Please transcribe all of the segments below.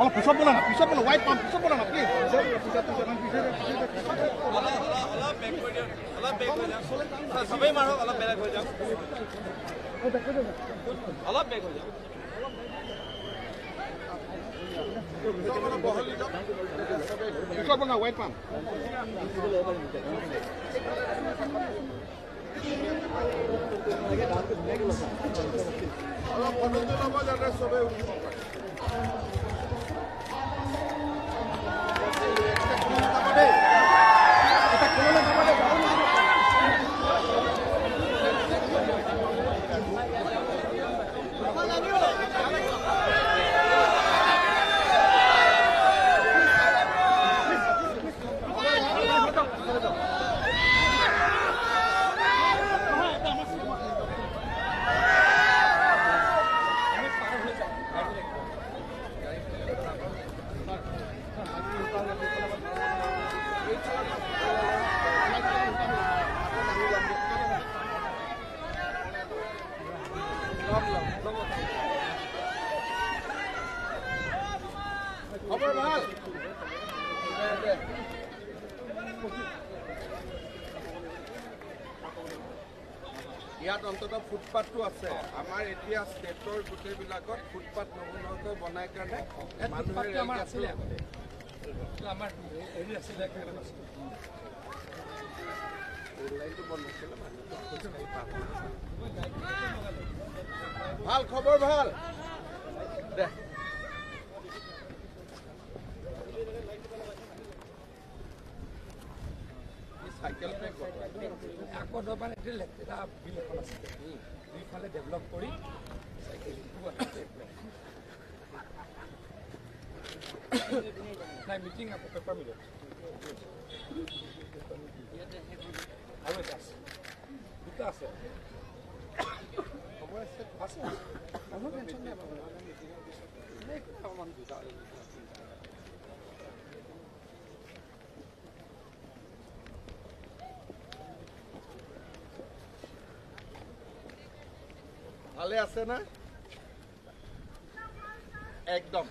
অলপ পিছত বোলা না পিছত বোলা ৱাইট পাম পিছত বোলা না পিছত বোলা ৱাইট পাম অলপ ফটো তুলাব জানে চবেই উঠিব ইয়াত অন্তত ফুটপাথটো আছে আমাৰ এতিয়া ষ্টেটৰ গোটেইবিলাকত ফুটপাথ নবনোৱাকৈ বনাই কাৰণে ভাল খবৰ ভাল দে কদবান এটা লেতেৰা বিল এখন আছে দুইফালে ডেভেলপ কৰি নাই মিটিং আকৌ পেপাৰ মিলত আৰু এটা আছে দুটা আছে খবৰ আছে আছে মানুহ টেনচন নাই পাব নাই অকণমান দুটা Valeu, Senna. Egg é, dump.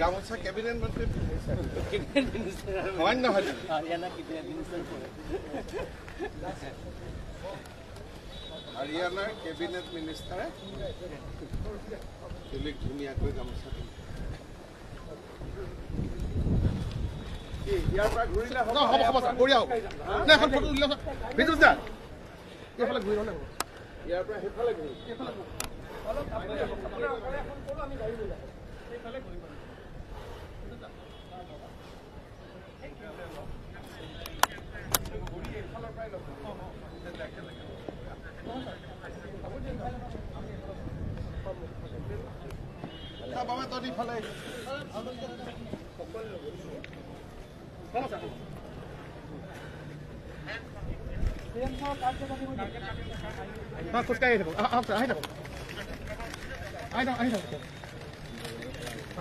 গামোচা কেবিনেট মন্ত্ৰী হয় নহয় হাৰিয়ানাৰ কেবিনেট মিনিষ্টাৰে দিল্লীক ধুনীয়াকৈ গামোচা ইয়াৰ পৰা ঘূৰি নাহ ঘূৰি ইয়াৰ পৰা সেইফালে ঘূৰি বাবা তহঁতি ইফালে খোজকাঢ়ি আহি থাকক আহি থাকক আহি থাকক আহি থাকক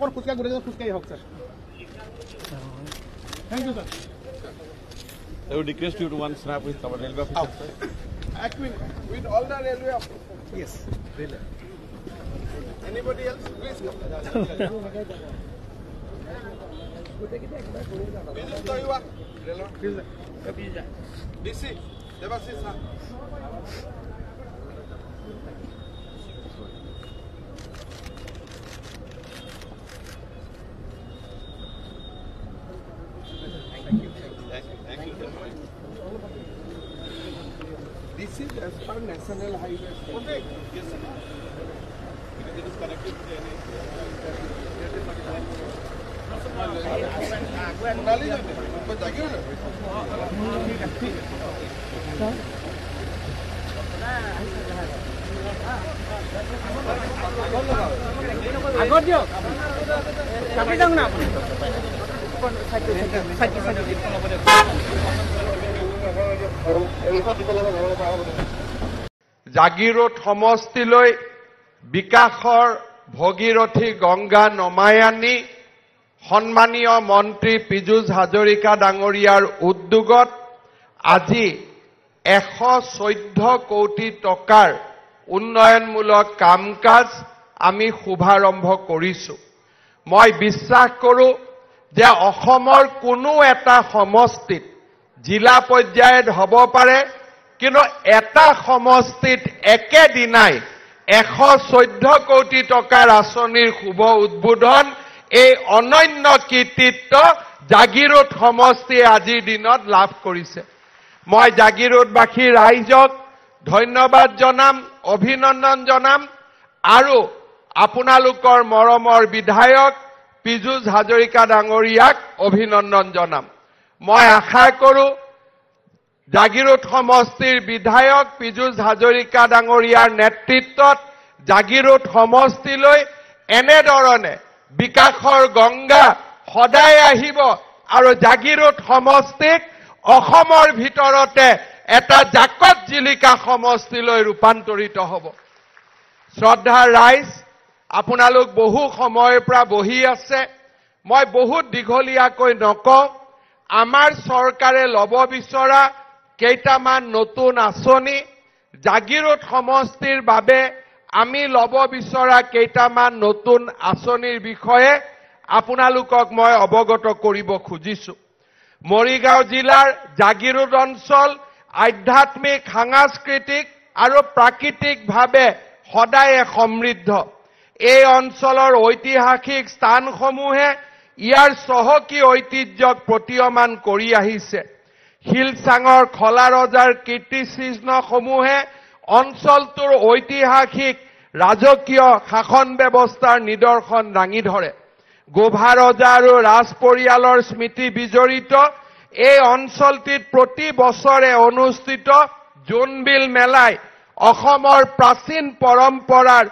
Thank ফুচকা ঘুরে যাবে ফুচকাই হোক sir you sir you to one snap oh. with all the railway Yes, Anybody else? Please come. Please go, you are. Please. Please. DC. আগত দিয়ক কাটি যাওক না আপুনি চাইকেল চাইকেল চাইকেল জাগিৰোদ সমষ্টিলৈ বিকাশৰ ভগীৰথী গংগা নমাই আনি সন্মানীয় মন্ত্ৰী পীযুষ হাজৰিকা ডাঙৰীয়াৰ উদ্যোগত আজি এশ চৈধ্য কোটি টকাৰ উন্নয়নমূলক কাম কাজ আমি শুভাৰম্ভ কৰিছোঁ মই বিশ্বাস কৰোঁ যে অসমৰ কোনো এটা সমষ্টিত জিলা পৰ্যায়ত হ'ব পাৰে কিন্তু এটা সমষ্টিত একেদিনাই এশ চৈধ্য কোটি টকাৰ আঁচনিৰ শুভ উদ্বোধন এই অনন্য কৃতিত্ব জাগিৰোদ সমষ্টিয়ে আজিৰ দিনত লাভ কৰিছে মই জাগিৰোদবাসী ৰাইজক ধন্যবাদ জনাম অভিনন্দন জনাম আৰু আপোনালোকৰ মৰমৰ বিধায়ক পীযুষ হাজৰিকা ডাঙৰীয়াক অভিনন্দন জনাম মই আশা কৰোঁ জাগিৰোদ সমষ্টিৰ বিধায়ক পীযুষ হাজৰিকা ডাঙৰীয়াৰ নেতৃত্বত জাগিৰোদ সমষ্টিলৈ এনেধৰণে বিকাশৰ গংগা সদায় আহিব আৰু জাগিৰোদ সমষ্টিক অসমৰ ভিতৰতে এটা জাকত জিলিকা সমষ্টিলৈ ৰূপান্তৰিত হ'ব শ্ৰদ্ধা ৰাইজ আপোনালোক বহু সময়ৰ পৰা বহি আছে মই বহুত দীঘলীয়াকৈ নকওঁ আমাৰ চৰকাৰে ল'ব বিচৰা কেইটামান নতুন আঁচনি জাগিৰোড সমষ্টিৰ বাবে আমি ল'ব বিচৰা কেইটামান নতুন আঁচনিৰ বিষয়ে আপোনালোকক মই অৱগত কৰিব খুজিছো মৰিগাঁও জিলাৰ জাগিৰোড অঞ্চল আধ্যাত্মিক সাংস্কৃতিক আৰু প্ৰাকৃতিকভাৱে সদায়ে সমৃদ্ধ এই অঞ্চলৰ ঐতিহাসিক স্থানসমূহে ইয়াৰ চহকী ঐতিহ্যক প্ৰতীয়মান কৰি আহিছে শিলচাঙৰ খলা ৰজাৰ কীৰ্তিচিহ্নসমূহে অঞ্চলটোৰ ঐতিহাসিক ৰাজকীয় শাসন ব্যৱস্থাৰ নিদৰ্শন দাঙি ধৰে গোভা ৰজা আৰু ৰাজ পৰিয়ালৰ স্মৃতি বিজড়িত এই অঞ্চলটিত প্ৰতি বছৰে অনুষ্ঠিত জোনবিল মেলাই অসমৰ প্ৰাচীন পৰম্পৰাৰ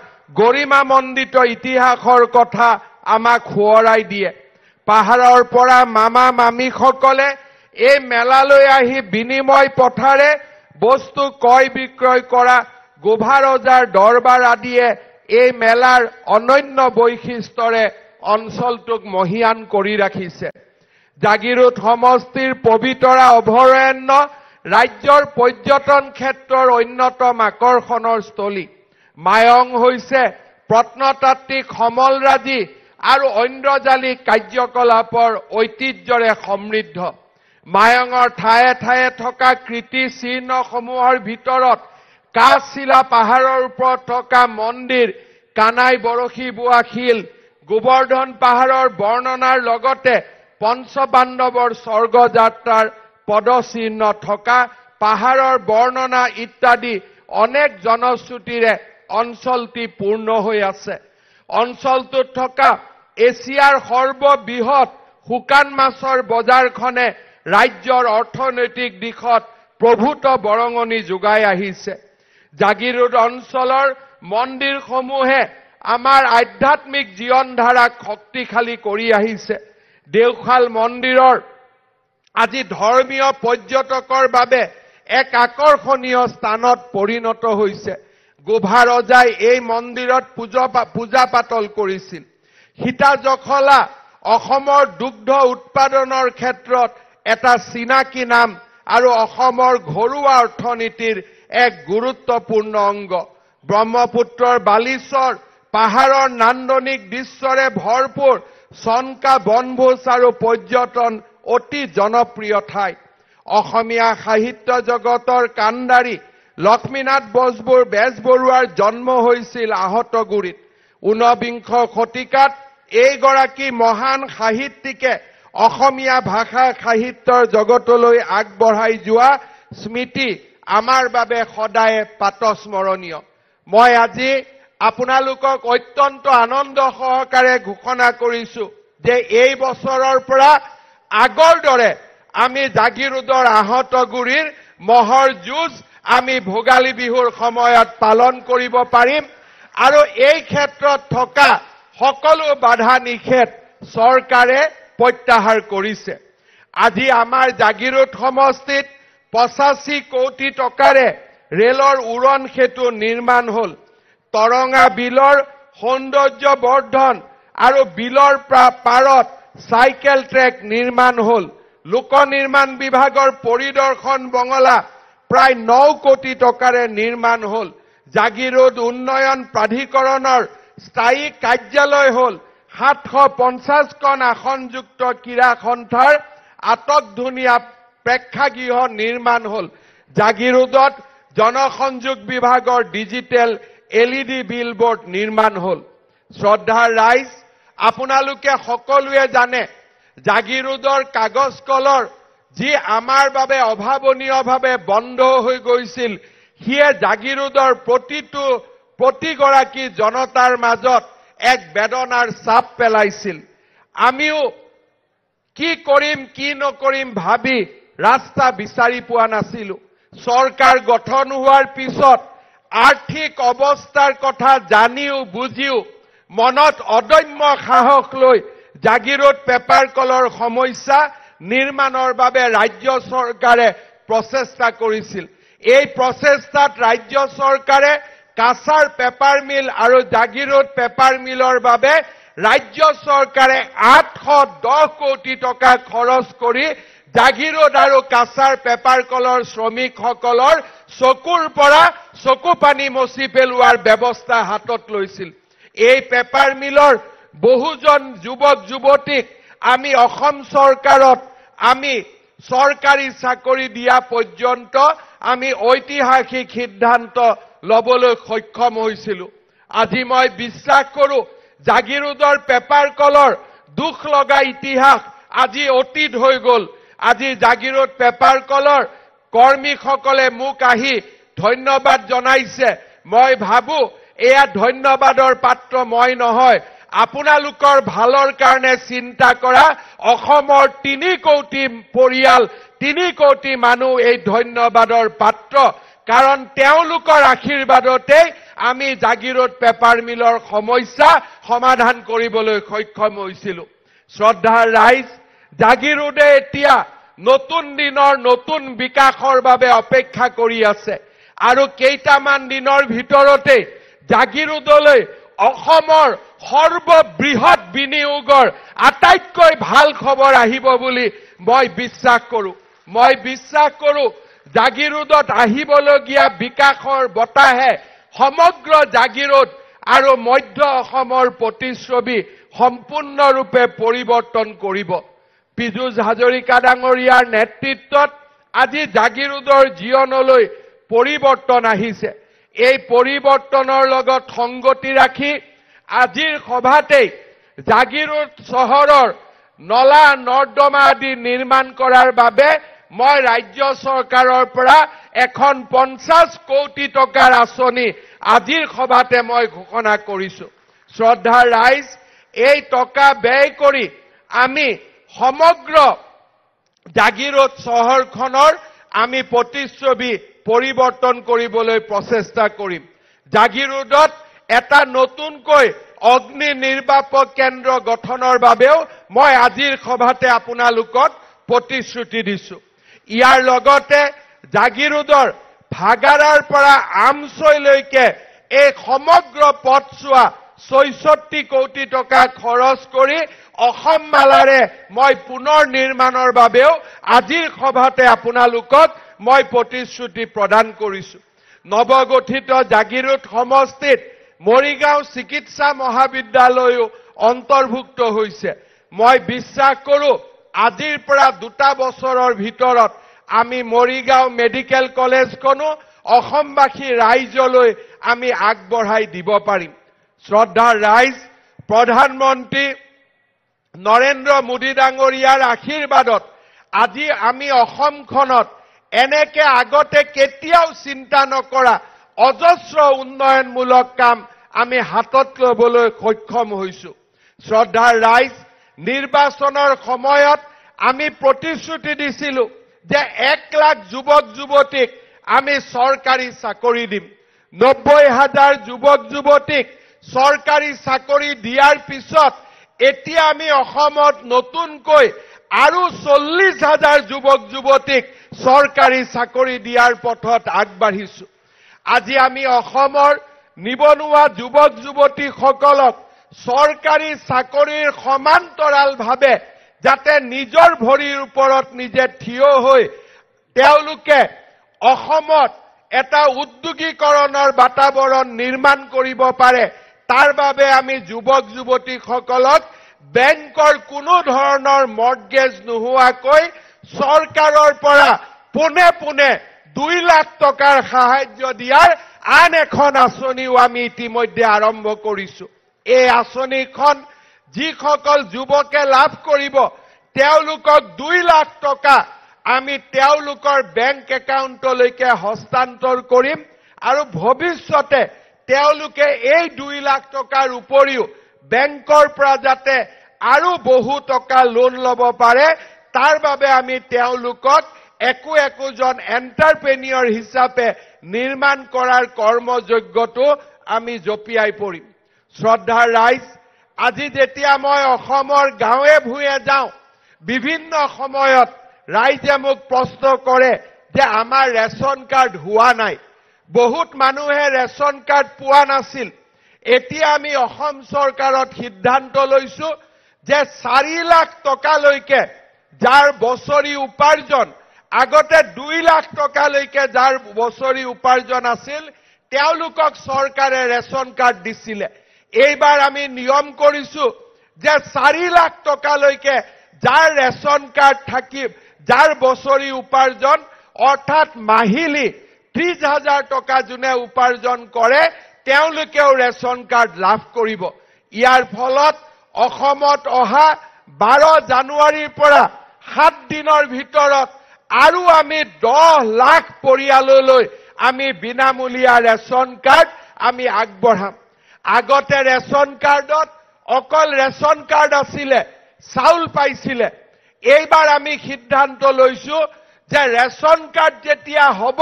গৰিমামণ্ডিত ইতিহাসৰ কথা আমাক সোঁৱৰাই দিয়ে পাহাৰৰ পৰা মামা মামীসকলে এই মেলালৈ আহি বিনিময় পথাৰে বস্তু ক্ৰয় বিক্ৰয় কৰা গোভাৰজাৰ দৰবাৰ আদিয়ে এই মেলাৰ অনন্য বৈশিষ্ট্যৰে অঞ্চলটোক মহিয়ান কৰি ৰাখিছে জাগিৰোদ সমষ্টিৰ পবিতৰা অভয়াৰণ্য ৰাজ্যৰ পৰ্যটন ক্ষেত্ৰৰ অন্যতম আকৰ্ষণৰ স্থলী মায়ং হৈছে প্ৰত্নতাত্বিক সমলৰাজী আৰু ঐন্দ্ৰজালিক কাৰ্যকলাপৰ ঐতিহ্যৰে সমৃদ্ধ মায়ঙৰ ঠায়ে ঠায়ে থকা কীৰ্তিচিহ্নসমূহৰ ভিতৰত কাছিলা পাহাৰৰ ওপৰত থকা মন্দিৰ কানাই বৰশী বোৱা শিল গোবৰ্ধন পাহাৰৰ বৰ্ণনাৰ লগতে পঞ্চবান্ধৱৰ স্বৰ্গযাত্ৰাৰ পদচিহ্ন থকা পাহাৰৰ বৰ্ণনা ইত্যাদি অনেক জনশ্ৰুতিৰে অঞ্চলটি পূৰ্ণ হৈ আছে অঞ্চলটোত থকা এছিয়াৰ সৰ্ববৃহৎ শুকান মাছৰ বজাৰখনে ৰাজ্যৰ অৰ্থনৈতিক দিশত প্ৰভূত বৰঙণি যোগাই আহিছে জাগিৰোদ অঞ্চলৰ মন্দিৰসমূহে আমাৰ আধ্যাত্মিক জীৱনধাৰাক শক্তিশালী কৰি আহিছে দেওশাল মন্দিৰৰ আজি ধৰ্মীয় পৰ্যটকৰ বাবে এক আকৰ্ষণীয় স্থানত পৰিণত হৈছে গোভা ৰজাই এই মন্দিৰত পূজা পূজা পাতল কৰিছিল সীতা জখলা অসমৰ দুগ্ধ উৎপাদনৰ ক্ষেত্ৰত এটা চিনাকি নাম আৰু অসমৰ ঘৰুৱা অৰ্থনীতিৰ এক গুৰুত্বপূৰ্ণ অংগ ব্ৰহ্মপুত্ৰৰ বালিচৰ পাহাৰৰ নান্দনিক দৃশ্যৰে ভৰপূৰ চনকা বনভোজ আৰু পৰ্যটন অতি জনপ্ৰিয় ঠাই অসমীয়া সাহিত্য জগতৰ কাণ্ডাৰী লক্ষ্মীনাথ বসবোৰ বেজবৰুৱাৰ জন্ম হৈছিল আহতগুৰিত ঊনবিংশ শতিকাত এইগৰাকী মহান সাহিত্যিকে অসমীয়া ভাষা সাহিত্যৰ জগতলৈ আগবঢ়াই যোৱা স্মৃতি আমাৰ বাবে সদায় পাতস্মৰণীয় মই আজি আপোনালোকক অত্যন্ত আনন্দ সহকাৰে ঘোষণা কৰিছো যে এই বছৰৰ পৰা আগৰ দৰে আমি জাগিৰোদৰ আহত গুৰিৰ মহৰ যুঁজ আমি ভোগালী বিহুৰ সময়ত পালন কৰিব পাৰিম আৰু এই ক্ষেত্ৰত থকা সকলো বাধা নিষেধ চৰকাৰে প্ৰত্যাহাৰ কৰিছে আজি আমাৰ জাগিৰোদ সমষ্টিত পঁচাশী কোটি টকাৰে ৰেলৰ উৰণ সেতু নিৰ্মাণ হ'ল তৰঙা বিলৰ সৌন্দৰ্য বৰ্ধন আৰু বিলৰ পাৰত চাইকেল ট্ৰেক নিৰ্মাণ হ'ল লোক নিৰ্মাণ বিভাগৰ পৰিদৰ্শন বঙলা প্ৰায় ন কোটি টকাৰে নিৰ্মাণ হ'ল জাগিৰোদ উন্নয়ন প্ৰাধিকৰণৰ স্থায়ী কাৰ্যালয় হ'ল সাতশ পঞ্চাছখন আসনযুক্ত ক্ৰীড়া সন্থাৰ আটক ধুনীয়া প্ৰেক্ষাগৃহ নিৰ্মাণ হ'ল জাগিৰোডত জনসংযোগ বিভাগৰ digital L E D billboard নিৰ্মাণ হ'ল শ্ৰদ্ধাৰ ৰাইজ আপোনালোকে সকলোৱে জানে জাগিৰোডৰ কাগজ কলৰ যি আমাৰ বাবে অভাৱনীয়ভাৱে বন্ধ হৈ গৈছিল সিয়ে জাগিৰোডৰ প্ৰতিটো প্ৰতিগৰাকী জনতাৰ মাজত এক বেদনাৰ চাপ পেলাইছিল আমিও কি কৰিম কি নকৰিম ভাবি ৰাস্তা বিচাৰি পোৱা নাছিল সরকার গঠন হওয়ার পিছত আর্থিক অবস্থার কথা জানিও বুঝিও মনত অদম্য সাহস লৈ জাগিরোড পেপার কলর সমস্যা নির্মাণের বাবে রাজ্য সরকারে প্রচেষ্টা করেছিল এই প্রচেষ্টাত রাজ্য সরকারে কাছাৰ পেপাৰ মিল আৰু জাগিৰোড পেপাৰ মিলৰ বাবে ৰাজ্য চৰকাৰে আঠশ দহ কোটি টকা খৰচ কৰি জাগিৰোড আৰু কাছাৰ পেপাৰ কলৰ শ্ৰমিকসকলৰ চকুৰ পৰা চকু পানী মচি পেলোৱাৰ ব্যৱস্থা হাতত লৈছিল এই পেপাৰ মিলৰ বহুজন যুৱক যুৱতীক আমি অসম চৰকাৰত আমি চৰকাৰী চাকৰি দিয়া পৰ্যন্ত আমি ঐতিহাসিক সিদ্ধান্ত লবলৈ সক্ষম হৈছিলো আজি মই বিশ্বাস কৰো জাগিৰোডৰ পেপাৰ কলৰ দুখ লগা ইতিহাস আজি অতীত হৈ গ'ল আজি জাগিৰোড পেপাৰ কলৰ কৰ্মীসকলে মোক আহি ধন্যবাদ জনাইছে মই ভাবো এয়া ধন্যবাদৰ পাত্ৰ মই নহয় আপোনালোকৰ ভালৰ কাৰণে চিন্তা কৰা অসমৰ তিনি কোটি পৰিয়াল তিনি কোটি মানুহ এই ধন্যবাদৰ পাত্ৰ কাৰণ তেওঁলোকৰ আশীৰ্বাদতে আমি জাগিৰোড পেপাৰ মিলৰ সমস্যা সমাধান কৰিবলৈ সক্ষম হৈছিলো শ্ৰদ্ধাৰ ৰাইজ জাগিৰোডে এতিয়া নতুন দিনৰ নতুন বিকাশৰ বাবে অপেক্ষা কৰি আছে আৰু কেইটামান দিনৰ ভিতৰতে জাগিৰোডলৈ অসমৰ সৰ্ববৃহৎ বিনিয়োগৰ আটাইতকৈ ভাল খবৰ আহিব বুলি মই বিশ্বাস কৰোঁ মই বিশ্বাস কৰোঁ জাগিৰোডত আহিবলগীয়া বিকাশৰ বতাহে সমগ্ৰ জাগিৰোড আৰু মধ্য অসমৰ প্ৰতিচ্ছবি সম্পূৰ্ণৰূপে পৰিৱৰ্তন কৰিব পীযুষ হাজৰিকা ডাঙৰীয়াৰ নেতৃত্বত আজি জাগিৰোডৰ জীৱনলৈ পৰিৱৰ্তন আহিছে এই পৰিৱৰ্তনৰ লগত সংগতি ৰাখি আজিৰ সভাতেই জাগিৰোড চহৰৰ নলা নৰ্দমা আদি নিৰ্মাণ কৰাৰ বাবে মই ৰাজ্য চৰকাৰৰ পৰা এখন পঞ্চাশ কোটি টকাৰ আসনি আজিৰ সভাতে মই ঘোষণা কৰিছো শ্ৰদ্ধা ৰাইজ এই টকা ব্যয় কৰি আমি সমগ্ৰ জাগিৰোদ চহৰখনৰ আমি প্ৰতিচ্ছবি পৰিৱৰ্তন কৰিবলৈ প্ৰচেষ্টা কৰিম জাগিৰোদত এটা নতুনকৈ অগ্নি নিৰ্বাপক কেন্দ্ৰ গঠনৰ বাবেও মই আজিৰ সভাতে আপোনালোকক প্ৰতিশ্ৰুতি দিছোঁ ইয়াৰ লগতে জাগিৰোডৰ ভাগাৰাৰ পৰা আমছৈলৈকে এই সমগ্ৰ পথছোৱা ছয়ষষ্ঠি কোটি টকা খৰচ কৰি অসম মালাৰে মই পুনৰ নিৰ্মাণৰ বাবেও আজিৰ সভাতে আপোনালোকক মই প্ৰতিশ্ৰুতি প্ৰদান কৰিছো নৱগঠিত জাগিৰোড সমষ্টিত মৰিগাঁও চিকিৎসা মহাবিদ্যালয়ো অন্তৰ্ভুক্ত হৈছে মই বিশ্বাস কৰো আজিৰ পৰা দুটা বছৰৰ ভিতৰত আমি মৰিগাঁও মেডিকেল কলেজখনো অসমবাসী ৰাইজলৈ আমি আগবঢ়াই দিব পাৰিম শ্ৰদ্ধাৰ ৰাইজ প্ৰধানমন্ত্ৰী নৰেন্দ্ৰ মোদী ডাঙৰীয়াৰ আশীৰ্বাদত আজি আমি অসমখনত এনেকে আগতে কেতিয়াও চিন্তা নকৰা অজস্ৰ উন্নয়নমূলক কাম আমি হাতত ল'বলৈ সক্ষম হৈছো শ্ৰদ্ধাৰ ৰাইজ নিৰ্বাচনৰ সময়ত আমি প্ৰতিশ্ৰুতি দিছিলো যে এক লাখ যুৱক যুৱতীক আমি চৰকাৰী চাকৰি দিম নব্বৈ হাজাৰ যুৱক যুৱতীক চৰকাৰী চাকৰি দিয়াৰ পিছত এতিয়া আমি অসমত নতুনকৈ আৰু চল্লিশ হাজাৰ যুৱক যুৱতীক চৰকাৰী চাকৰি দিয়াৰ পথত আগবাঢ়িছো আজি আমি অসমৰ নিবনুৱা যুৱক যুৱতীসকলক চৰকাৰী চাকৰিৰ সমান্তৰালভাৱে যাতে নিজৰ ভৰিৰ ওপৰত নিজে থিয় হৈ তেওঁলোকে অসমত এটা উদ্যোগীকৰণৰ বাতাবৰণ নিৰ্মাণ কৰিব পাৰে তাৰ বাবে আমি যুৱক যুৱতীসকলক বেংকৰ কোনো ধৰণৰ মৰ্গেজ নোহোৱাকৈ চৰকাৰৰ পৰা পোনে পোনে দুই লাখ টকাৰ সাহায্য দিয়াৰ আন এখন আঁচনিও আমি ইতিমধ্যে আৰম্ভ কৰিছোঁ এই আঁচনিখন যিসকল যুৱকে লাভ কৰিব তেওঁলোকক দুই লাখ টকা আমি তেওঁলোকৰ বেংক একাউণ্টলৈকে হস্তান্তৰ কৰিম আৰু ভৱিষ্যতে তেওঁলোকে এই দুই লাখ টকাৰ উপৰিও বেংকৰ পৰা যাতে আৰু বহু টকা লোন ল'ব পাৰে তাৰ বাবে আমি তেওঁলোকক একো একোজন এণ্টাৰপ্ৰেনিয়ৰ হিচাপে নিৰ্মাণ কৰাৰ কৰ্মযজ্ঞটো আমি জপিয়াই পৰিম শ্ৰদ্ধাৰ ৰাইজ আজি যেতিয়া মই অসমৰ গাঁৱে ভূঞে যাওঁ বিভিন্ন সময়ত ৰাইজে মোক প্ৰশ্ন কৰে যে আমাৰ ৰেচন কাৰ্ড হোৱা নাই বহুত মানুহে ৰেচন কাৰ্ড পোৱা নাছিল এতিয়া আমি অসম চৰকাৰত সিদ্ধান্ত লৈছো যে চাৰি লাখ টকালৈকে যাৰ বছৰি উপাৰ্জন আগতে দুই লাখ টকালৈকে যাৰ বছৰি উপাৰ্জন আছিল তেওঁলোকক চৰকাৰে ৰেচন কাৰ্ড দিছিলে এইবাৰ আমি নিয়ম কৰিছো যে চাৰি লাখ টকালৈকে যাৰ ৰেচন কাৰ্ড থাকিব যাৰ বছৰি উপাৰ্জন অৰ্থাৎ মাহিলী ত্ৰিছ হাজাৰ টকা যোনে উপাৰ্জন কৰে তেওঁলোকেও ৰেচন কাৰ্ড লাভ কৰিব ইয়াৰ ফলত অসমত অহা বাৰ জানুৱাৰীৰ পৰা সাত দিনৰ ভিতৰত আৰু আমি দহ লাখ পৰিয়াললৈ আমি বিনামূলীয়া ৰেচন কাৰ্ড আমি আগবঢ়াম আগতে ৰেচন কাৰ্ডত অকল ৰেচন কাৰ্ড আছিলে চাউল পাইছিলে এইবাৰ আমি সিদ্ধান্ত লৈছো যে ৰেচন কাৰ্ড যেতিয়া হ'ব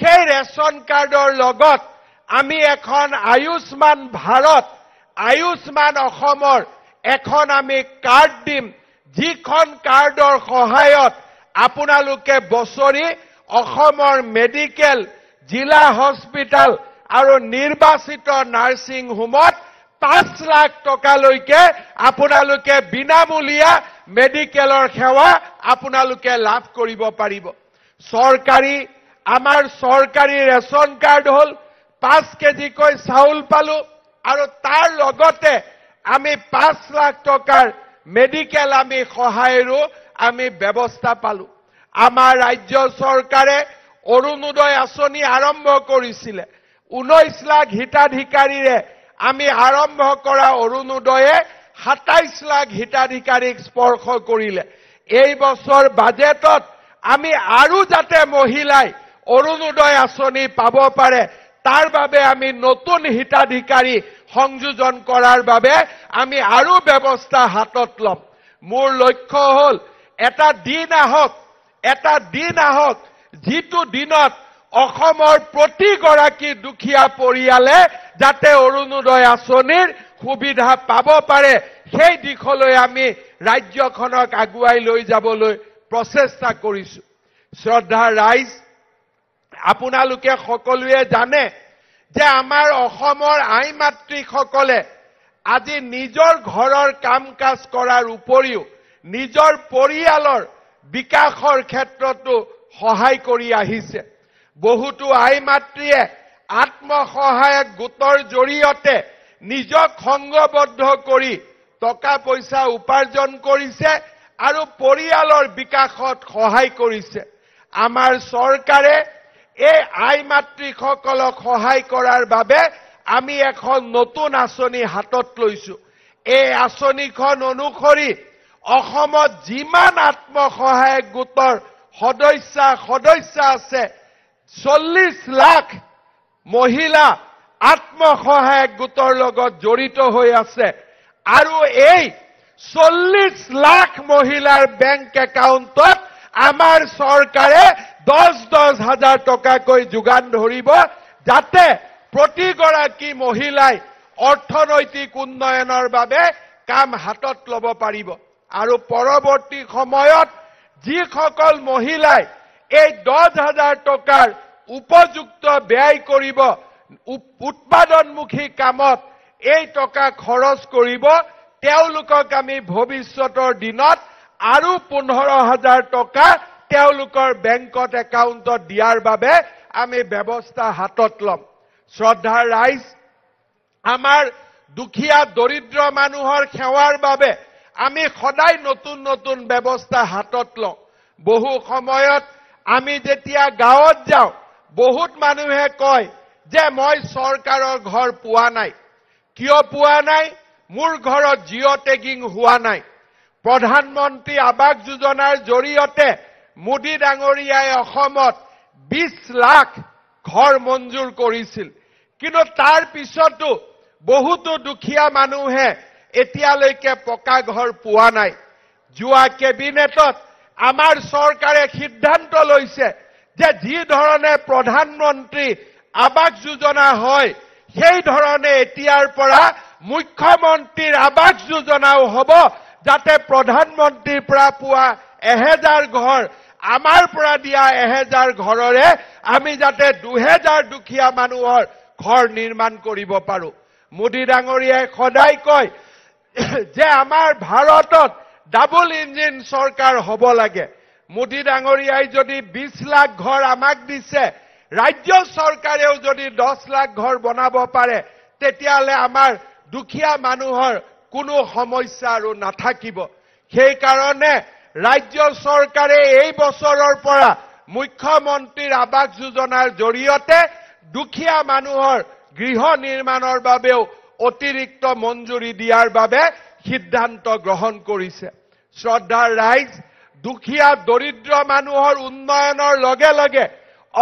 সেই ৰেচন কাৰ্ডৰ লগত আমি এখন আয়ুষ্মান ভাৰত আয়ুষ্মান অসমৰ এখন আমি কাৰ্ড দিম যিখন কাৰ্ডৰ সহায়ত আপোনালোকে বছৰি অসমৰ মেডিকেল জিলা হস্পিটেল আৰু নিৰ্বাচিত নাৰ্ছিং হোমত পাঁচ লাখ টকালৈকে আপোনালোকে বিনামূলীয়া মেডিকেলৰ সেৱা আপোনালোকে লাভ কৰিব পাৰিব চৰকাৰী আমাৰ চৰকাৰী ৰেচন কাৰ্ড হ'ল পাঁচ কেজিকৈ চাউল পালো আৰু তাৰ লগতে আমি পাঁচ লাখ টকাৰ মেডিকেল আমি সহায়ৰো আমি ব্যৱস্থা পালো আমাৰ ৰাজ্য চৰকাৰে অৰুণোদয় আঁচনি আৰম্ভ কৰিছিলে ঊনৈশ লাখ হিতাধিকাৰীৰে আমি আৰম্ভ কৰা অৰুণোদয়ে সাতাইছ লাখ হিতাধিকাৰীক স্পৰ্শ কৰিলে এই বছৰ বাজেটত আমি আৰু যাতে মহিলাই অৰুণোদয় আঁচনি পাব পাৰে তাৰ বাবে আমি নতুন হিতাধিকাৰী সংযোজন কৰাৰ বাবে আমি আৰু ব্যৱস্থা হাতত ল'ম মোৰ লক্ষ্য হ'ল এটা দিন আহক এটা দিন আহক যিটো দিনত অসমৰ প্ৰতিগৰাকী দুখীয়া পৰিয়ালে যাতে অৰুণোদয় আঁচনিৰ সুবিধা পাব পাৰে সেই দিশলৈ আমি ৰাজ্যখনক আগুৱাই লৈ যাবলৈ প্ৰচেষ্টা কৰিছো শ্ৰদ্ধা ৰাইজ আপোনালোকে সকলোৱে জানে যে আমাৰ অসমৰ আই মাতৃসকলে আজি নিজৰ ঘৰৰ কাম কাজ কৰাৰ উপৰিও নিজৰ পৰিয়ালৰ বিকাশৰ ক্ষেত্ৰতো সহায় কৰি আহিছে বহুতো আই মাতৃয়ে আত্মসহায়ক গোটৰ জৰিয়তে নিজক সংগবদ্ধ কৰি টকা পইচা উপাৰ্জন কৰিছে আৰু পৰিয়ালৰ বিকাশত সহায় কৰিছে আমাৰ চৰকাৰে এই আই মাতৃসকলক সহায় কৰাৰ বাবে আমি এখন নতুন আঁচনি হাতত লৈছো এই আঁচনিখন অনুসৰি অসমত যিমান আত্মসহায়ক গোটৰ সদস্যা সদস্য আছে চল্লিশ লাখ মহিলা আত্মসহায়ক গোটৰ লগত জড়িত হৈ আছে আৰু এই চল্লিশ লাখ মহিলাৰ বেংক একাউণ্টত আমাৰ চৰকাৰে দহ দহ হাজাৰ টকাকৈ যোগান ধৰিব যাতে প্ৰতিগৰাকী মহিলাই অৰ্থনৈতিক উন্নয়নৰ বাবে কাম হাতত ল'ব পাৰিব আৰু পৰৱৰ্তী সময়ত যিসকল মহিলাই এই দহ হাজাৰ টকাৰ উপযুক্ত ব্যয় কৰিব উৎপাদনমুখী কামত এই টকা খৰচ কৰিব তেওঁলোকক আমি ভৱিষ্যতৰ দিনত আৰু পোন্ধৰ হাজাৰ টকা তেওঁলোকৰ বেংকত একাউণ্টত দিয়াৰ বাবে আমি ব্যৱস্থা হাতত ল'ম শ্ৰদ্ধা ৰাইজ আমাৰ দুখীয়া দৰিদ্ৰ মানুহৰ সেৱাৰ বাবে আমি সদায় নতুন নতুন ব্যৱস্থা হাতত লওঁ বহু সময়ত আমি যেতিয়া গাঁৱত যাওঁ বহুত মানুহে কয় যে মই চৰকাৰৰ ঘৰ পোৱা নাই কিয় পোৱা নাই মোৰ ঘৰত জিঅ' টেগিং হোৱা নাই প্ৰধানমন্ত্ৰী আৱাস যোজনাৰ জৰিয়তে মোদী ডাঙৰীয়াই অসমত বিছ লাখ ঘৰ মঞ্জুৰ কৰিছিল কিন্তু তাৰ পিছতো বহুতো দুখীয়া মানুহে এতিয়ালৈকে পকা ঘৰ পোৱা নাই যোৱা কেবিনেটত আমাৰ চৰকাৰে সিদ্ধান্ত লৈছে যে যি ধৰণে প্ৰধানমন্ত্ৰী আৱাস যোজনা হয় সেই ধৰণে এতিয়াৰ পৰা মুখ্যমন্ত্ৰীৰ আৱাস যোজনাও হ'ব যাতে প্ৰধানমন্ত্ৰীৰ পৰা পোৱা এহেজাৰ ঘৰ আমাৰ পৰা দিয়া এহেজাৰ ঘৰৰে আমি যাতে দুহেজাৰ দুখীয়া মানুহৰ ঘৰ নিৰ্মাণ কৰিব পাৰোঁ মোদী ডাঙৰীয়াই সদায় কয় যে আমাৰ ভাৰতত ডাবল ইঞ্জিন চৰকাৰ হ'ব লাগে মোদী ডাঙৰীয়াই যদি বিশ লাখ ঘৰ আমাক দিছে ৰাজ্য চৰকাৰেও যদি দহ লাখ ঘৰ বনাব পাৰে তেতিয়াহ'লে আমাৰ দুখীয়া মানুহৰ কোনো সমস্যা আৰু নাথাকিব সেইকাৰণে ৰাজ্য চৰকাৰে এই বছৰৰ পৰা মুখ্যমন্ত্ৰীৰ আৱাস যোজনাৰ জৰিয়তে দুখীয়া মানুহৰ গৃহ নিৰ্মাণৰ বাবেও অতিৰিক্ত মঞ্জুৰি দিয়াৰ বাবে সিদ্ধান্ত গ্ৰহণ কৰিছে শ্ৰদ্ধাৰ ৰাইজ দুখীয়া দৰিদ্ৰ মানুহৰ উন্নয়নৰ লগে লগে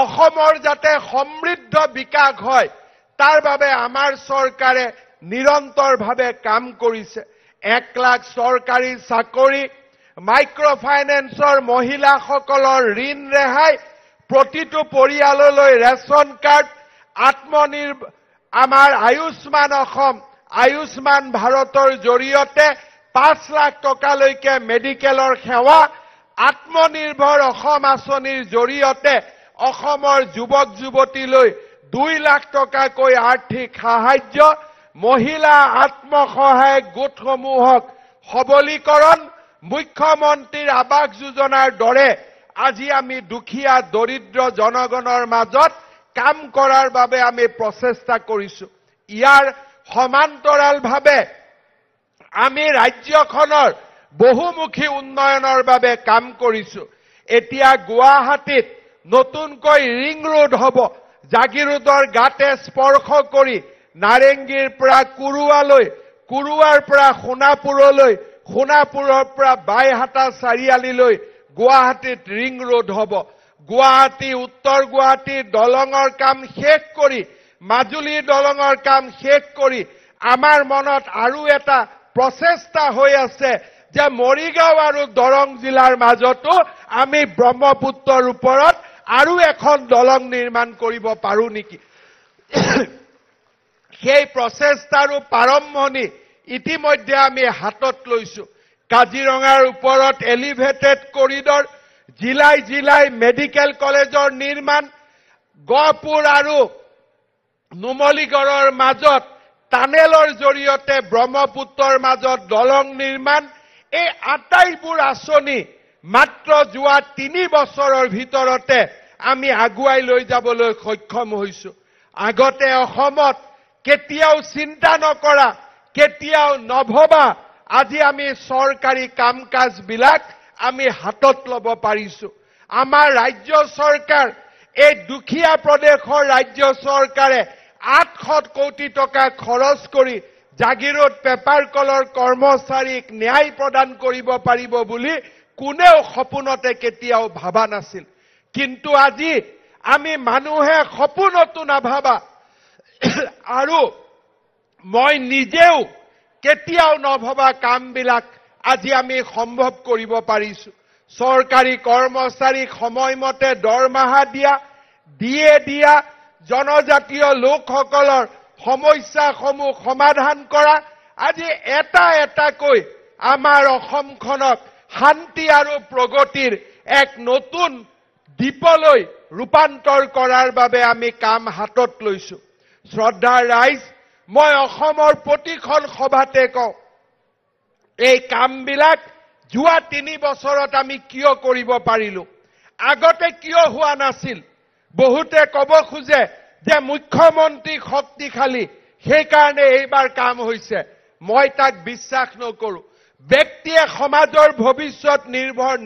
অসমৰ যাতে সমৃদ্ধ বিকাশ হয় তাৰ বাবে আমাৰ চৰকাৰে নিৰন্তৰভাৱে কাম কৰিছে এক লাখ চৰকাৰী চাকৰি মাইক্ৰ ফাইনেন্সৰ মহিলাসকলৰ ঋণ ৰেহাই প্ৰতিটো পৰিয়াললৈ ৰেচন কাৰ্ড আত্মনিৰ্ভ আমাৰ আয়ুষ্মান অসম আয়ুষ্মান ভাৰতৰ জৰিয়তে পাঁচ লাখ টকালৈকে মেডিকেলৰ সেৱা আত্মনিৰ্ভৰ অসম আঁচনিৰ জৰিয়তে অসমৰ যুৱক যুৱতীলৈ দুই লাখ টকাকৈ আৰ্থিক সাহাৰ্য মহিলা আত্মসহায়ক গোটসমূহক সবলীকৰণ মুখ্যমন্ত্ৰীৰ আৱাস যোজনাৰ দৰে আজি আমি দুখীয়া দৰিদ্ৰ জনগণৰ মাজত কাম কৰাৰ বাবে আমি প্ৰচেষ্টা কৰিছোঁ ইয়াৰ সমান্তৰালভাৱে আমি ৰাজ্যখনৰ বহুমুখী উন্নয়নৰ বাবে কাম কৰিছো এতিয়া গুৱাহাটীত নতুনকৈ ৰিং ৰোড হ'ব জাগিৰোডৰ গাতে স্পৰ্শ কৰি নাৰেংগীৰ পৰা কুৰুৱালৈ কুৰুৱাৰ পৰা সোণাপুৰলৈ সোণাপুৰৰ পৰা বাইহাটা চাৰিআলিলৈ গুৱাহাটীত ৰিং ৰোড হ'ব গুৱাহাটী উত্তৰ গুৱাহাটীৰ দলঙৰ কাম শেষ কৰি মাজুলী দলঙৰ কাম শেষ কৰি আমাৰ মনত আৰু এটা প্ৰচেষ্টা হৈ আছে যে মৰিগাঁও আৰু দৰং জিলাৰ মাজতো আমি ব্ৰহ্মপুত্ৰৰ ওপৰত আৰু এখন দলং নিৰ্মাণ কৰিব পাৰোঁ নেকি সেই প্ৰচেষ্টাৰো প্ৰাৰম্ভণি ইতিমধ্যে আমি হাতত লৈছো কাজিৰঙাৰ ওপৰত এলিভেটেড কৰিডৰ জিলাই জিলাই মেডিকেল কলেজৰ নিৰ্মাণ গহপুৰ আৰু নুমলীগড়ৰ মাজত টানেলৰ জৰিয়তে ব্ৰহ্মপুত্ৰৰ মাজত দলং নিৰ্মাণ এই আটাইবোৰ আঁচনি মাত্ৰ যোৱা তিনি বছৰৰ ভিতৰতে আমি আগুৱাই লৈ যাবলৈ সক্ষম হৈছো আগতে অসমত কেতিয়াও চিন্তা নকৰা কেতিয়াও নভবা আজি আমি চৰকাৰী কাম কাজবিলাক আমি হাতত ল'ব পাৰিছো আমাৰ ৰাজ্য চৰকাৰ এই দুখীয়া প্ৰদেশৰ ৰাজ্য চৰকাৰে আঠশ কোটি টকা খৰচ কৰি জাগিৰোড পেপাৰ কলৰ কৰ্মচাৰীক ন্যায় প্ৰদান কৰিব পাৰিব বুলি কোনেও সপোনতে কেতিয়াও ভবা নাছিল কিন্তু আজি আমি মানুহে সপোনতো নাভাবা আৰু মই নিজেও কেতিয়াও নভবা কামবিলাক আজি আমি সম্ভৱ কৰিব পাৰিছো চৰকাৰী কৰ্মচাৰীক সময়মতে দৰমহা দিয়া ডি দিয়া জনজাতীয় লোকসকলৰ সমস্যাসমূহ সমাধান কৰা আজি এটা এটাকৈ আমাৰ অসমখনক শান্তি আৰু প্ৰগতিৰ এক নতুন দ্বীপলৈ ৰূপান্তৰ কৰাৰ বাবে আমি কাম হাতত লৈছো শ্ৰদ্ধা ৰাইজ মই অসমৰ প্ৰতিখন সভাতে কওঁ এই কামবিলাক যোৱা তিনি বছৰত আমি কিয় কৰিব পাৰিলোঁ আগতে কিয় হোৱা নাছিল বহুতে কব খোজে যে মুখ্যমন্ত্ৰী শক্তিশালী সেইকাৰণে এইবাৰ কাম হৈছে মই তাক বিশ্বাস নকৰো ব্যক্তিয়ে সমাজৰ ভৱিষ্যত নিৰ্ভৰ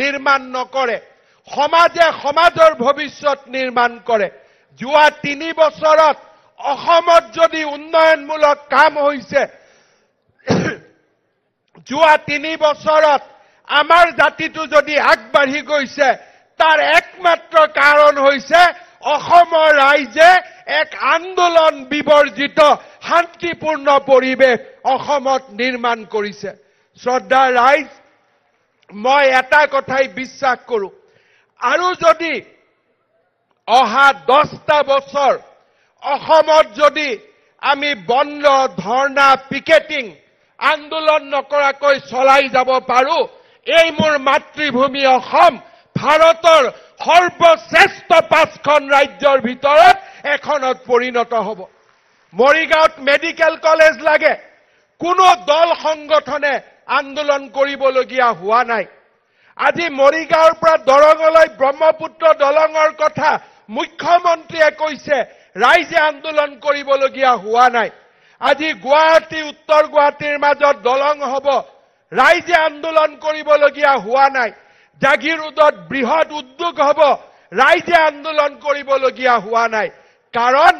নিৰ্মাণ নকৰে সমাজে সমাজৰ ভৱিষ্যত নিৰ্মাণ কৰে যোৱা তিনি বছৰত অসমত যদি উন্নয়নমূলক কাম হৈছে যোৱা তিনি বছৰত আমাৰ জাতিটো যদি আগবাঢ়ি গৈছে তাৰ একমাত্ৰ কাৰণ হৈছে অসমৰ ৰাইজে এক আন্দোলন শান্তিপূৰ্ণ পৰিৱেশ অসমত নিৰ্মাণ কৰিছে শ্ৰদ্ধা ৰাইজ মই এটা কথাই বিশ্বাস কৰু আৰু যদি অহা দহটা বছৰ অসমত যদি আমি বন্ধ ধৰ্ণা পিকেটিং আন্দোলন নকৰাকৈ চলাই যাব পাৰোঁ এই মোৰ মাতৃভূমি অসম ভাৰতৰ সৰ্বশ্ৰেষ্ঠ পাঁচখন ৰাজ্যৰ ভিতৰত এখনত পৰিণত হ'ব মৰিগাঁৱত মেডিকেল কলেজ লাগে কোনো দল সংগঠনে আন্দোলন কৰিবলগীয়া হোৱা নাই আজি মৰিগাঁৱৰ পৰা দৰঙলৈ ব্ৰহ্মপুত্ৰ দলঙৰ কথা মুখ্যমন্ত্ৰীয়ে কৈছে ৰাইজে আন্দোলন কৰিবলগীয়া হোৱা নাই আজি গুৱাহাটী উত্তৰ গুৱাহাটীৰ মাজত দলং হ'ব ৰাইজে আন্দোলন কৰিবলগীয়া হোৱা নাই জাগিৰোডত বৃহৎ উদ্যোগ হ'ব ৰাইজে আন্দোলন কৰিবলগীয়া হোৱা নাই কাৰণ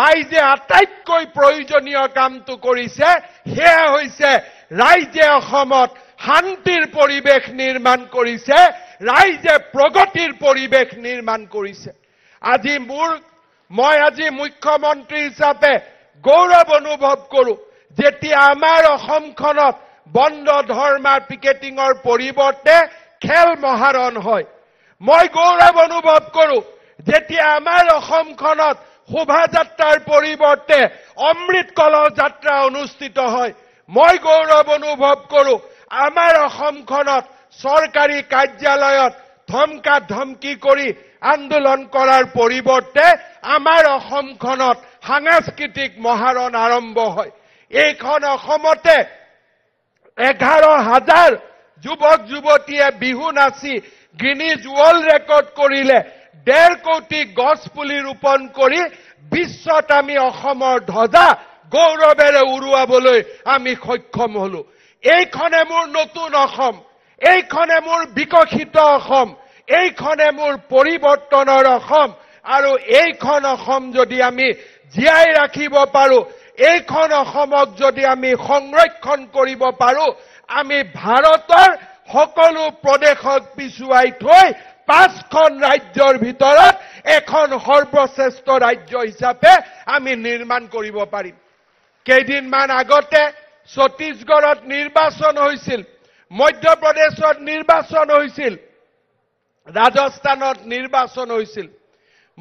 ৰাইজে আটাইতকৈ প্ৰয়োজনীয় কামটো কৰিছে সেয়া হৈছে ৰাইজে অসমত শান্তিৰ পৰিৱেশ নিৰ্মাণ কৰিছে ৰাইজে প্ৰগতিৰ পৰিৱেশ নিৰ্মাণ কৰিছে আজি মোৰ মই আজি মুখ্যমন্ত্ৰী হিচাপে গৌৰৱ অনুভৱ কৰোঁ যেতিয়া আমাৰ অসমখনত বন্ধ ধৰ্মাৰ পিকেটিঙৰ পৰিৱৰ্তে খেল মহাৰণ হয় মই গৌৰৱ অনুভৱ কৰোঁ যেতিয়া আমাৰ অসমখনত শোভাযাত্ৰাৰ পৰিৱৰ্তে অমৃত কল যাত্ৰা অনুষ্ঠিত হয় মই গৌৰৱ অনুভৱ কৰোঁ আমাৰ অসমখনত চৰকাৰী কাৰ্যালয়ত ধমকা ধমকি কৰি আন্দোলন কৰাৰ পৰিৱৰ্তে আমাৰ অসমখনত সাংস্কৃতিক মহাৰণ আৰম্ভ হয় এইখন অসমতে এঘাৰ হাজাৰ যুৱক যুৱতীয়ে বিহু নাচি গিনিজ ৱৰ্ল্ড ৰেকৰ্ড কৰিলে ডেৰ কোটি গছ পুলি ৰোপণ কৰি বিশ্বত আমি অসমৰ ধ্বজা গৌৰৱেৰে উৰুৱাবলৈ আমি সক্ষম হলো এইখনে মোৰ নতুন অসম এইখনে মোৰ বিকশিত অসম এইখনে মোৰ পৰিৱৰ্তনৰ অসম আৰু এইখন অসম যদি আমি জীয়াই ৰাখিব পাৰোঁ এইখন অসমক যদি আমি সংৰক্ষণ কৰিব পাৰো আমি ভাৰতৰ সকলো প্ৰদেশক পিছুৱাই থৈ পাঁচখন ৰাজ্যৰ ভিতৰত এখন সৰ্বশ্ৰেষ্ঠ ৰাজ্য হিচাপে আমি নিৰ্মাণ কৰিব পাৰিম কেইদিনমান আগতে ছত্তীশগড়ত নিৰ্বাচন হৈছিল মধ্যপ্ৰদেশত নিৰ্বাচন হৈছিল ৰাজস্থানত নিৰ্বাচন হৈছিল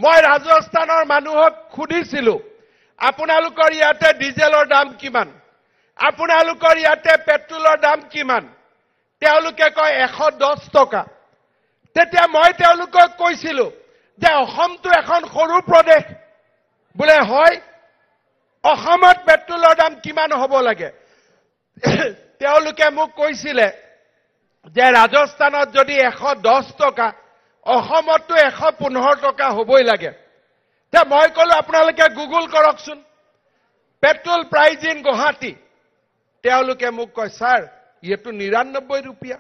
মই ৰাজস্থানৰ মানুহক সুধিছিলোঁ আপোনালোকৰ ইয়াতে ডিজেলৰ দাম কিমান আপোনালোকৰ ইয়াতে পেট্ৰলৰ দাম কিমান তেওঁলোকে কয় এশ দহ টকা তেতিয়া মই তেওঁলোকক কৈছিলো যে অসমটো এখন সৰু প্ৰদেশ বোলে হয় অসমত পেট্ৰলৰ দাম কিমান হ'ব লাগে তেওঁলোকে মোক কৈছিলে যে ৰাজস্থানত যদি এশ দহ টকা অসমততো এশ পোন্ধৰ টকা হ'বই লাগে এতিয়া মই কলো আপোনালোকে গুগল কৰকচোন পেট্ৰল প্ৰাইজ ইন গুৱাহাটী তেওঁলোকে মোক কয় ছাৰ ইয়েতো নিৰান্নব্বৈ ৰুপীয়া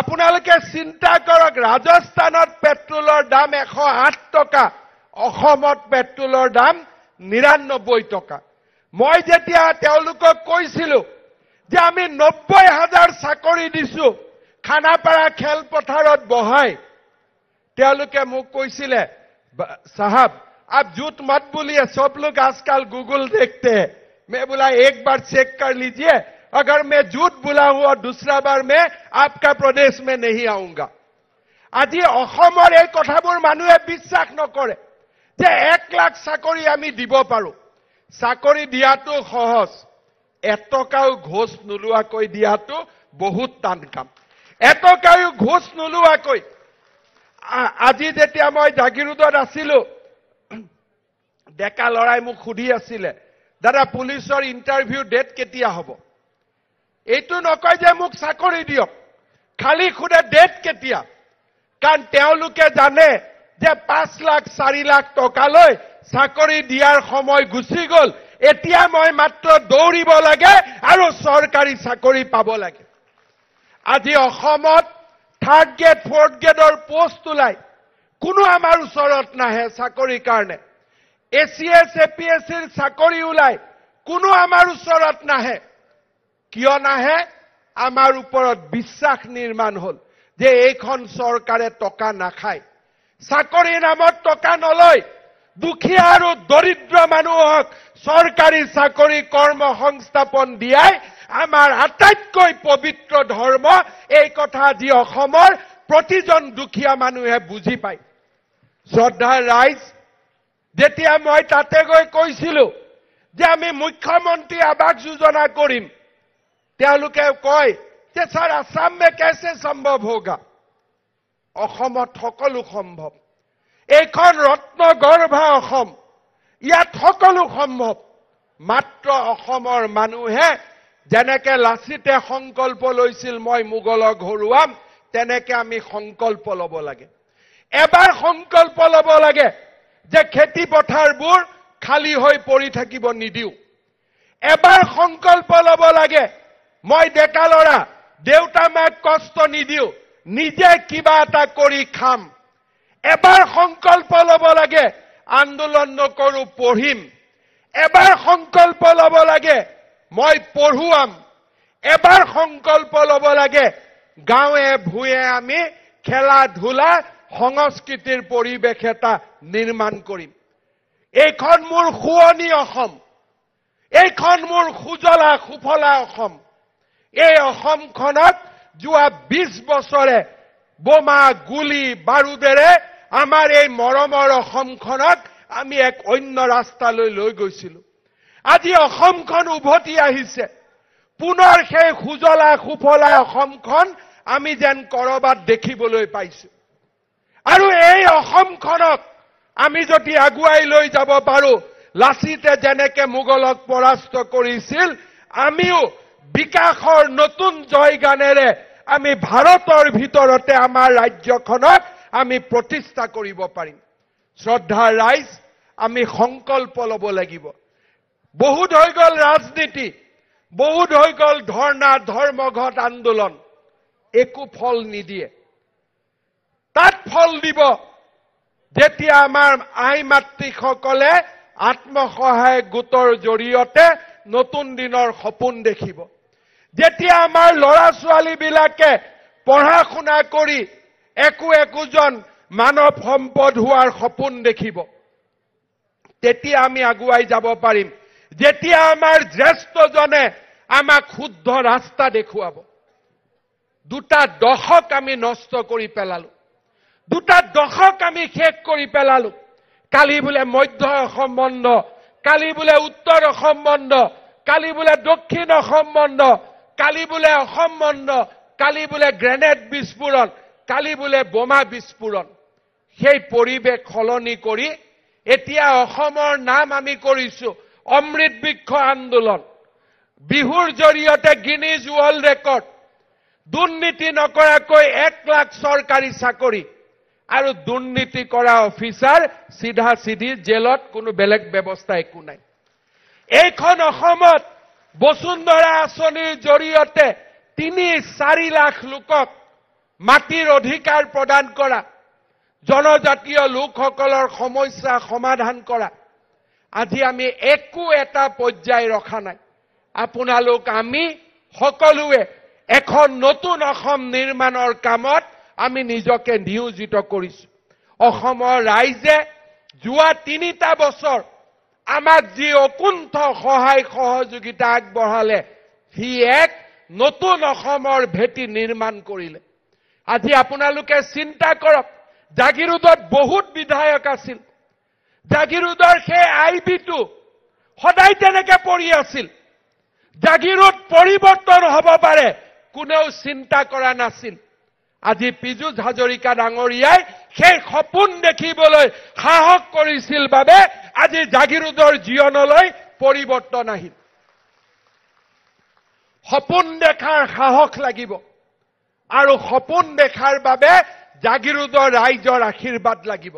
আপোনালোকে চিন্তা কৰক ৰাজস্থানত পেট্ৰলৰ দাম এশ আঠ টকা অসমত পেট্ৰলৰ দাম নিৰান্নব্বৈ টকা মই যেতিয়া তেওঁলোকক কৈছিলো যে আমি নব্বৈ হাজাৰ চাকৰি দিছো খানাপাৰা খেলপথাৰত বহাই তেওঁলোকে মোক কৈছিলে साहब आप झूठ मत बोलिए सब लोग आजकल गूगल देखते हैं मैं बोला एक बार चेक कर लीजिए अगर मैं झूठ बोला हूं और दूसरा बार मैं आपका प्रदेश আজি অসমৰ এই কথাবোৰ মানুহে বিশ্বাস নকৰে যে এক লাখ চাকৰি আমি দিব পাৰোঁ চাকৰি দিয়াটো সহজ এটকাও ঘোষ নোলোৱাকৈ দিয়াটো বহুত টান কাম এটকাও ঘোষ নোলোৱাকৈ আজি যেতিয়া মই জাগিৰোডত আছিলো ডেকা ল'ৰাই মোক সুধি আছিলে দাদা পুলিচৰ ইণ্টাৰভিউ ডেট কেতিয়া হ'ব এইটো নকয় যে মোক চাকৰি দিয়ক খালি সোধে ডেট কেতিয়া কাৰণ তেওঁলোকে জানে যে পাঁচ লাখ চাৰি লাখ টকালৈ চাকৰি দিয়াৰ সময় গুচি গ'ল এতিয়া মই মাত্ৰ দৌৰিব লাগে আৰু চৰকাৰী চাকৰি পাব লাগে আজি অসমত থাৰ্ড গ্ৰেড ফৰ্থ গ্ৰেডৰ পোষ্ট ওলাই কোনো আমাৰ ওচৰত নাহে চাকৰিৰ কাৰণে A C S A P S চিৰ চাকৰি ওলাই কোনো আমাৰ ওচৰত নাহে কিয় নাহে আমাৰ ওপৰত বিশ্বাস নিৰ্মাণ হ'ল যে এইখন চৰকাৰে টকা নাখায় চাকৰিৰ নামত টকা নলয় দুখীয়া আৰু দৰিদ্ৰ মানুহক চৰকাৰী চাকৰি কৰ্ম সংস্থাপন দিয়াই আমাৰ আটাইতকৈ পবিত্ৰ ধৰ্ম এই কথা আজি অসমৰ প্ৰতিজন দুখীয়া মানুহে বুজি পায় শ্ৰদ্ধা ৰাইজ যেতিয়া মই তাতে গৈ কৈছিলো যে আমি মুখ্যমন্ত্ৰী আৱাস যোজনা কৰিম তেওঁলোকে কয় যে ছাৰ আছাম মে কেছে সম্ভৱ হ'গা অসমত সকলো সম্ভৱ এইখন ৰত্নগৰ্ভা অসম ইয়াত সকলো সম্ভৱ মাত্ৰ অসমৰ মানুহে যেনেকে লাচিতে সংকল্প লৈছিল মই মোগলক হৰুৱাম তেনেকে আমি সংকল্প ল'ব লাগে এবাৰ সংকল্প ল'ব লাগে যে খেতি পথাৰবোৰ খালী হৈ পৰি থাকিব নিদিওঁ এবাৰ সংকল্প ল'ব লাগে মই ডেকা ল'ৰা দেউতা মাক কষ্ট নিদিওঁ নিজে কিবা এটা কৰি খাম এবাৰ সংকল্প ল'ব লাগে আন্দোলন নকৰো পঢ়িম এবাৰ সংকল্প ল'ব লাগে মই পঢ়ুৱাম এবাৰ সংকল্প লব লাগে গাঁৱে ভূঞে আমি খেলা ধূলা সংস্কৃতিৰ পৰিৱেশ এটা নিৰ্মাণ কৰিম এইখন মোৰ শুৱনি অসম এইখন মোৰ সুজলা সুফলা অসম এই অসমখনত যোৱা বিশ বছৰে বোমা গুলি বাৰুদেৰে আমাৰ এই মৰমৰ অসমখনক আমি এক অন্য ৰাস্তালৈ লৈ গৈছিলোঁ আজি অসমখন উভতি আহিছে পুনৰ সেই সুজলা সুফলা অসমখন আমি যেন কৰবাত দেখিবলৈ পাইছো আৰু এই অসমখনক আমি যদি আগুৱাই লৈ যাব পাৰো লাচিতে যেনেকে মোগলক পৰাস্ত কৰিছিল আমিও বিকাশৰ নতুন জয়গানেৰে আমি ভাৰতৰ ভিতৰতে আমাৰ ৰাজ্যখনক আমি প্ৰতিষ্ঠা কৰিব পাৰিম শ্ৰদ্ধাৰ ৰাইজ আমি সংকল্প ল'ব লাগিব বহুত হৈ গল ৰাজনীতি বহুত হৈ গল ধৰ্ণা ধৰ্মঘট আন্দোলন একো ফল নিদিয়ে তাত ফল দিব যেতিয়া আমাৰ আই মাতৃসকলে আত্মসহায় গোটৰ জৰিয়তে নতুন দিনৰ সপোন দেখিব যেতিয়া আমাৰ ল'ৰা ছোৱালীবিলাকে পঢ়া শুনা কৰি একো একোজন মানৱ সম্পদ হোৱাৰ সপোন দেখিব তেতিয়া আমি আগুৱাই যাব পাৰিম যেতিয়া আমাৰ জ্যেষ্ঠজনে আমাক শুদ্ধ ৰাস্তা দেখুৱাব দুটা দশক আমি নষ্ট কৰি পেলালো দুটা দশক আমি শেষ কৰি পেলালো কালি বোলে মধ্য অসম বন্ধ কালি বোলে উত্তৰ অসম বন্ধ কালি বোলে দক্ষিণ অসম বন্ধ কালি বোলে অসম বন্ধ কালি বোলে গ্ৰেনেড বিস্ফোৰণ কালি বোলে বোমা বিস্ফোৰণ সেই পৰিৱেশ সলনি কৰি এতিয়া অসমৰ নাম আমি কৰিছো অমৃত বৃক্ষ আন্দোলন বিহুৰ জৰিয়তে গিনিজ ৱৰ্ল্ড ৰেকৰ্ড দুৰ্নীতি নকৰাকৈ এক লাখ চৰকাৰী চাকৰি আৰু দুৰ্নীতি কৰা অফিচাৰ চিধা চিধি জেলত কোনো বেলেগ ব্যৱস্থা একো নাই এইখন অসমত বসুন্ধৰা আঁচনিৰ জৰিয়তে তিনি চাৰি লাখ লোকক মাটিৰ অধিকাৰ প্ৰদান কৰা জনজাতীয় লোকসকলৰ সমস্যা সমাধান কৰা আজি আমি একো এটা পৰ্যায় ৰখা নাই আপোনালোক আমি সকলোৱে এখন নতুন অসম নিৰ্মাণৰ কামত আমি নিজকে নিয়োজিত কৰিছো অসমৰ ৰাইজে যোৱা তিনিটা বছৰ আমাক যি অকুণ্ঠ সহায় সহযোগিতা আগবঢ়ালে সি এক নতুন অসমৰ ভেটি নিৰ্মাণ কৰিলে আজি আপোনালোকে চিন্তা কৰক জাগিৰোডত বহুত বিধায়ক আছিল জাগিৰোডৰ সেই আই বিটো সদায় তেনেকে পৰি আছিল জাগিৰোড পৰিৱৰ্তন হ'ব পাৰে কোনেও চিন্তা কৰা নাছিল আজি পীযুষ হাজৰিকা ডাঙৰীয়াই সেই সপোন দেখিবলৈ সাহস কৰিছিল বাবে আজি জাগিৰোডৰ জীৱনলৈ পৰিৱৰ্তন আহিল সপোন দেখাৰ সাহস লাগিব আৰু সপোন দেখাৰ বাবে জাগিৰোডৰ ৰাইজৰ আশীৰ্বাদ লাগিব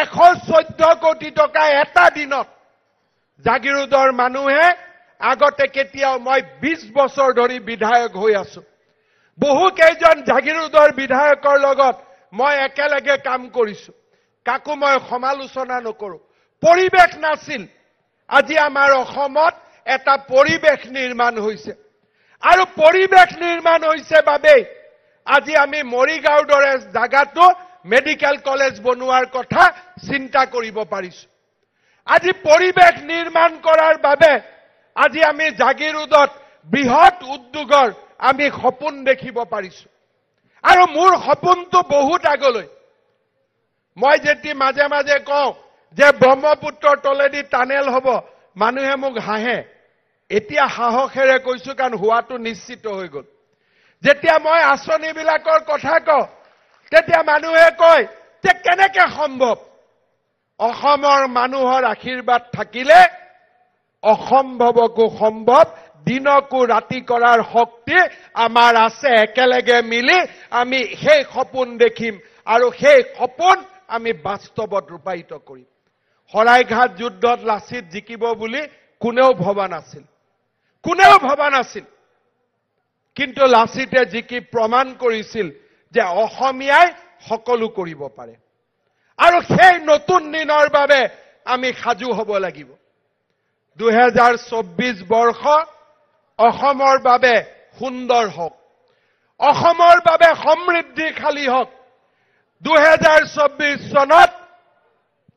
এশ চৈধ্য কোটি টকা এটা দিনত জাগিৰোডৰ মানুহে আগতে কেতিয়াও মই বিশ বছৰ ধৰি বিধায়ক হৈ আছো বহুকেইজন জাগিৰোডৰ বিধায়কৰ লগত মই একেলগে কাম কৰিছো কাকো মই সমালোচনা নকৰোঁ পৰিৱেশ নাছিল আজি আমাৰ অসমত এটা পৰিৱেশ নিৰ্মাণ হৈছে আৰু পৰিৱেশ নিৰ্মাণ হৈছে বাবেই আজি আমি মৰিগাঁৱৰ দৰে জাগাটো মেডিকেল কলেজ বনোৱাৰ কথা চিন্তা কৰিব পাৰিছোঁ আজি পৰিৱেশ নিৰ্মাণ কৰাৰ বাবে আজি আমি জাগিৰোডত বৃহৎ উদ্যোগৰ আমি সপোন দেখিব পাৰিছোঁ আৰু মোৰ সপোনটো বহুত আগলৈ মই যেতি মাজে মাজে কওঁ যে ব্ৰহ্মপুত্ৰৰ তলেদি টানেল হ'ব মানুহে মোক হাঁহে এতিয়া সাহসেৰে কৈছোঁ কাৰণ হোৱাটো নিশ্চিত হৈ গ'ল যেতিয়া মই আঁচনিবিলাকৰ কথা কওঁ তেতিয়া মানুহে কয় যে কেনেকে সম্ভৱ অসমৰ মানুহৰ আশীৰ্বাদ থাকিলে অসম্ভৱকো সম্ভৱ দিনকো ৰাতি কৰাৰ শক্তি আমাৰ আছে একেলগে মিলি আমি সেই সপোন দেখিম আৰু সেই সপোন আমি বাস্তৱত ৰূপায়িত কৰিম শৰাইঘাট যুদ্ধত লাচিত জিকিব বুলি কোনেও ভবা নাছিল কোনেও ভবা নাছিল কিন্তু লাচিতে জিকি প্ৰমাণ কৰিছিল যে অসমীয়াই সকলো কৰিব পাৰে আৰু সেই নতুন দিনৰ বাবে আমি সাজু হ'ব লাগিব দুহেজাৰ চৌব্বিছ বৰ্ষ অসমৰ বাবে সুন্দৰ হওক অসমৰ বাবে সমৃদ্ধিশালী হওক দুহেজাৰ চৌব্বিছ চনত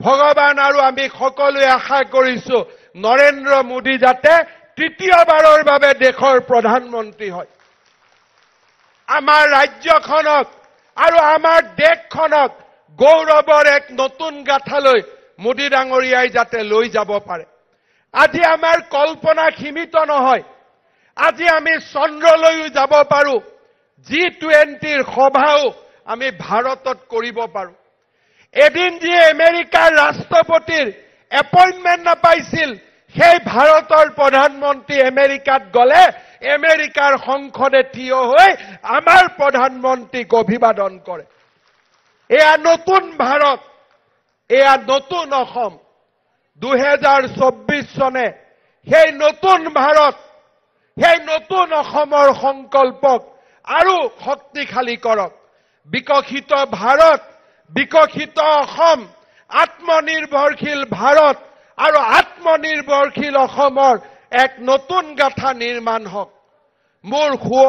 ভগৱান আৰু আমি সকলোৱে আশা কৰিছো নৰেন্দ্ৰ মোদী যাতে তৃতীয়বাৰৰ বাবে দেশৰ প্ৰধানমন্ত্ৰী হয় আমাৰ ৰাজ্যখনক আৰু আমাৰ দেশখনক গৌৰৱৰ এক নতুন গাথালৈ মোদী ডাঙৰীয়াই যাতে লৈ যাব পাৰে আজি আমাৰ কল্পনা সীমিত নহয় আজি আমি চন্দ্ৰলৈও যাব পাৰো জি টুৱেণ্টিৰ সভাও আমি ভাৰতত কৰিব পাৰো এদিন যি আমেৰিকাৰ ৰাষ্ট্ৰপতিৰ এপইণ্টমেণ্ট নাপাইছিল সেই ভাৰতৰ প্ৰধানমন্ত্ৰী আমেৰিকাত গ'লে এমেৰিকাৰ সংসদে থিয় হৈ আমাৰ প্ৰধানমন্ত্ৰীক অভিবাদন কৰে এয়া নতুন ভাৰত এয়া নতুন অসম দুহেজাৰ চৌব্বিছ চনে সেই নতুন ভাৰত সেই নতুন অসমৰ সংকল্পক আৰু শক্তিশালী কৰক বিকশিত ভাৰত বিকশিত অসম আত্মনিৰ্ভৰশীল ভাৰত আৰু আত্মনিৰ্ভৰশীল অসমৰ এক নতুন গাথা নিৰ্মাণ হওক মোৰ সু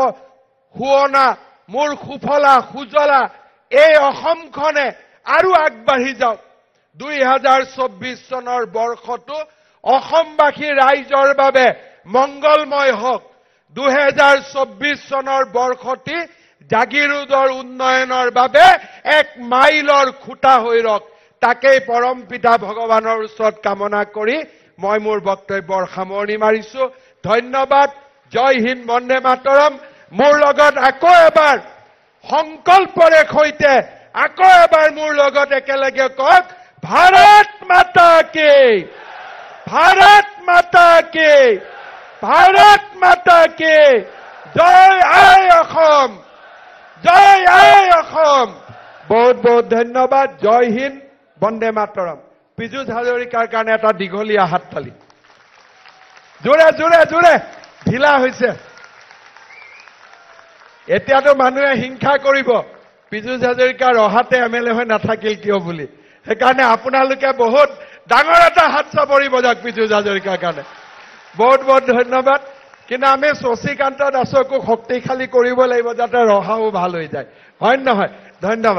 সুৱনা মোৰ সুফলা সুজলা এই অসমখনে আৰু আগবাঢ়ি যাওক দুই হাজাৰ চৌব্বিছ চনৰ বৰ্ষটো অসমবাসী ৰাইজৰ বাবে মংগলময় হওক দুহেজাৰ চৌব্বিছ চনৰ বৰ্ষটি জাগিৰোডৰ উন্নয়নৰ বাবে এক মাইলৰ খুটা হৈ ৰক তাকেই পৰম পিতা ভগৱানৰ ওচৰত কামনা কৰি মই মোৰ বক্তব্যৰ সামৰণি মাৰিছো ধন্যবাদ জয় হিন্দ বন্দে মাতৰম মোৰ লগত আকৌ এবাৰ সংকল্পৰে সৈতে আকৌ এবাৰ মোৰ লগত একেলগে কওক ভাৰত মাতা কি ভাৰত মাতা কি ভাৰত মাতা কি জয় আই অসম জয় আই অসম বহুত বহুত ধন্যবাদ জয় হিন্দ বন্দে মাতৰম পীযুষ হাজৰিকাৰ কাৰণে এটা দীঘলীয়া হাত হাততালি জোৰে জোৰে জোৰে ঢিলা হৈছে এতিয়াতো মানুহে হিংসা কৰিব পীযুষ হাজৰিকাৰ অহাতে এম এল এ হৈ নাথাকিল কিয় বুলি সেইকাৰণে আপোনালোকে বহুত ডাঙৰ এটা হাত চাপৰি বজাওক পীযুষ হাজৰিকাৰ কাৰণে বহুত বহুত ধন্যবাদ কিন্তু আমি শশীকান্ত দাসকো শক্তিশালী কৰিব লাগিব যাতে ৰহাও ভাল হৈ যায় হয় নহয় ধন্যবাদ